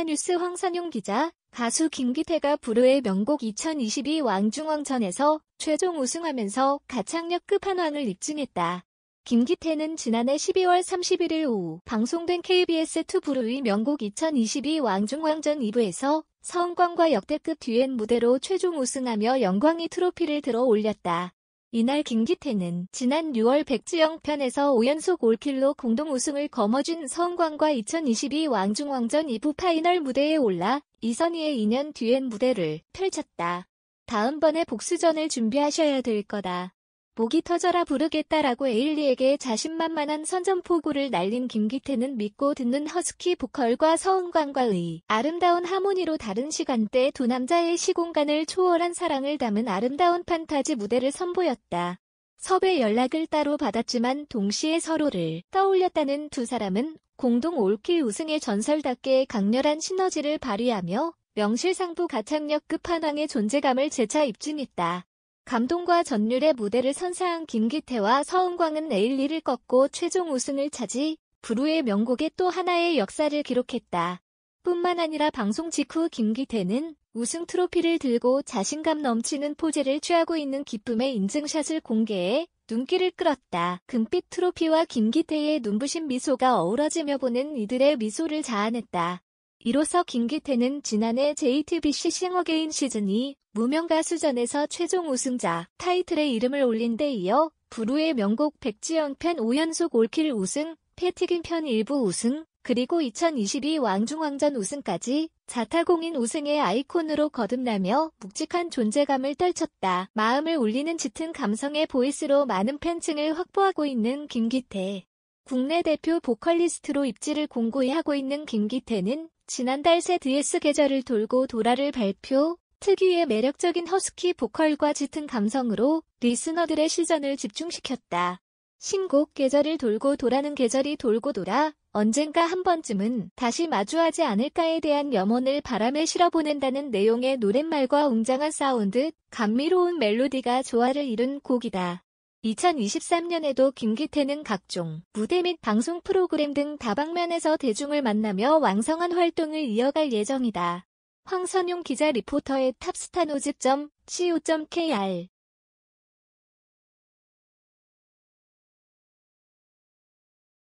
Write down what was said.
한화뉴스 황선용 기자, 가수 김기태가 부후의 명곡 2022 왕중왕전에서 최종 우승하면서 가창력 끝판왕을 입증했다. 김기태는 지난해 12월 31일 오후 방송된 KBS2 부후의 명곡 2022 왕중왕전 2부에서 서은광과 역대급 듀엔 무대로 최종 우승하며 영광이 트로피를 들어 올렸다. 이날 김기태는 지난 6월 백지영 편에서 5연속 올킬로 공동 우승을 거머쥔 서운광과 2022 왕중왕전 2부 파이널 무대에 올라 이선희의 2년 뒤엔 무대를 펼쳤다. 다음번에 복수전을 준비하셔야 될 거다. 목이 터져라 부르겠다라고 에일리에게 자신만만한 선전포구를 날린 김기태는 믿고 듣는 허스키 보컬과 서은광과의 아름다운 하모니로 다른 시간대 두 남자의 시공간을 초월한 사랑을 담은 아름다운 판타지 무대를 선보였다. 섭외 연락을 따로 받았지만 동시에 서로를 떠올렸다는 두 사람은 공동 올킬 우승의 전설답게 강렬한 시너지를 발휘하며 명실상부 가창력 끝판왕의 존재감을 재차 입증했다. 감동과 전율의 무대를 선사한 김기태와 서은광은 에일리를 꺾고 최종 우승을 차지 브루의 명곡의 또 하나의 역사를 기록했다. 뿐만 아니라 방송 직후 김기태는 우승 트로피를 들고 자신감 넘치는 포즈를 취하고 있는 기쁨의 인증샷을 공개해 눈길을 끌었다. 금빛 트로피와 김기태의 눈부신 미소가 어우러지며 보는 이들의 미소를 자아냈다. 이로써 김기태는 지난해 JTBC 싱어게인 시즌이 무명가수전에서 최종 우승자 타이틀에 이름을 올린 데 이어 불후의 명곡 백지영 편 5연속 올킬 우승, 패티긴 편 일부 우승, 그리고 2022 왕중왕전 우승까지 자타공인 우승의 아이콘으로 거듭나며 묵직한 존재감을 떨쳤다. 마음을 울리는 짙은 감성의 보이스로 많은 팬층을 확보하고 있는 김기태. 국내 대표 보컬리스트로 입지를 공고히 하고 있는 김기태는 지난달 새 DS 계절을 돌고 돌아를 발표, 특유의 매력적인 허스키 보컬과 짙은 감성으로 리스너들의 시선을 집중시켰다. 신곡 계절을 돌고 돌아는 계절이 돌고 돌아 언젠가 한 번쯤은 다시 마주하지 않을까에 대한 염원을 바람에 실어보낸다는 내용의 노랫말과 웅장한 사운드, 감미로운 멜로디가 조화를 이룬 곡이다. 2023년에도 김기태는 각종 무대 및 방송 프로그램 등 다방면에서 대중을 만나며 왕성한 활동을 이어갈 예정이다. 황선용 기자 리포터의 탑스타노즈.co.kr